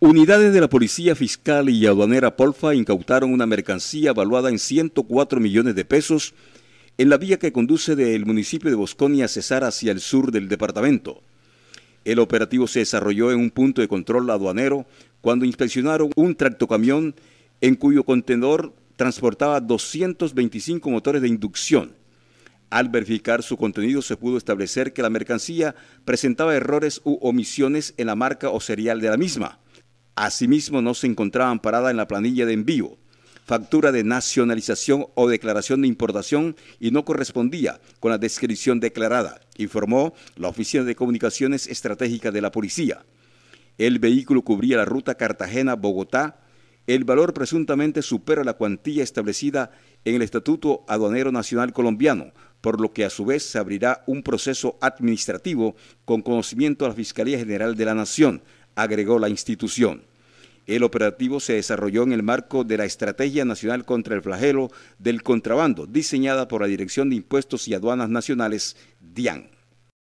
Unidades de la Policía Fiscal y Aduanera Polfa incautaron una mercancía valuada en 104 millones de pesos en la vía que conduce del municipio de Bosconia a Cesar hacia el sur del departamento. El operativo se desarrolló en un punto de control aduanero cuando inspeccionaron un tractocamión en cuyo contenedor transportaba 225 motores de inducción. Al verificar su contenido se pudo establecer que la mercancía presentaba errores u omisiones en la marca o serial de la misma. Asimismo, no se encontraba amparada en la planilla de envío, factura de nacionalización o declaración de importación y no correspondía con la descripción declarada, informó la Oficina de Comunicaciones Estratégicas de la Policía. El vehículo cubría la ruta Cartagena-Bogotá. El valor presuntamente supera la cuantía establecida en el Estatuto Aduanero Nacional Colombiano, por lo que a su vez se abrirá un proceso administrativo con conocimiento a la Fiscalía General de la Nación, agregó la institución. El operativo se desarrolló en el marco de la Estrategia Nacional contra el Flagelo del Contrabando, diseñada por la Dirección de Impuestos y Aduanas Nacionales, DIAN.